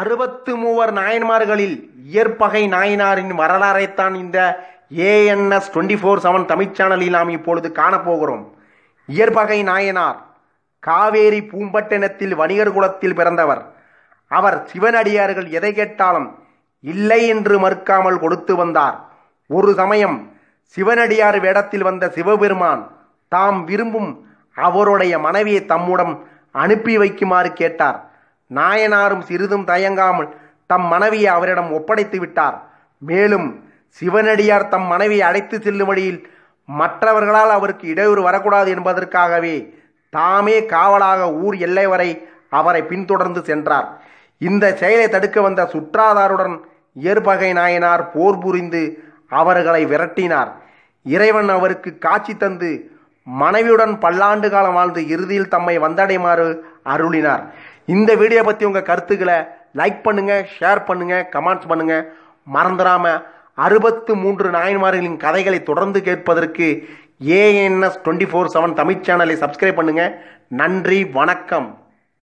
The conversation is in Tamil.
அறுபத்து மூவர் நாயன்மார்களில் இயற்பகை நாயனாரின் வரலாறைத்தான் இந்த ANS twenty four seven Tamil சேனலில் நாம் இப்பொழுது காணப்போகிறோம் இயற்பகை நாயனார் காவேரி பூம்பட்டினத்தில் வணிகர் குலத்தில் பிறந்தவர் அவர் சிவனடியார்கள் எதை கேட்டாலும் இல்லை என்று மறுக்காமல் கொடுத்து வந்தார் ஒரு சமயம் சிவனடியார் வேடத்தில் வந்த சிவபெருமான் தாம் விரும்பும் அவருடைய மனைவியை தம்முடன் அனுப்பி வைக்குமாறு கேட்டார் நாயனாரும் சிறிதும் தயங்காமல் தம் மனைவியை அவரிடம் ஒப்படைத்து விட்டார் மேலும் சிவனடியார் தம் மனைவியை அழைத்து செல்லும் வழியில் மற்றவர்களால் அவருக்கு இடையூறு வரக்கூடாது என்பதற்காகவே தாமே காவலாக ஊர் எல்லை வரை அவரை பின்தொடர்ந்து சென்றார் இந்த செயலை தடுக்க வந்த சுற்றாதாருடன் இயற்பகை நாயனார் போர் புரிந்து அவர்களை விரட்டினார் இறைவன் அவருக்கு காட்சி தந்து மனைவியுடன் பல்லாண்டு காலம் வாழ்ந்து இறுதியில் தம்மை வந்தடைமாறு அருளினார் இந்த வீடியோ பற்றி உங்கள் கருத்துக்களை லைக் பண்ணுங்கள் ஷேர் பண்ணுங்கள் கமெண்ட்ஸ் பண்ணுங்கள் மறந்துடாமல் அறுபத்து மூன்று நாயன்மார்களின் கதைகளை தொடர்ந்து கேட்பதற்கு ANS twenty four seven Tamil சேனலை சப்ஸ்கிரைப் பண்ணுங்கள் நன்றி வணக்கம்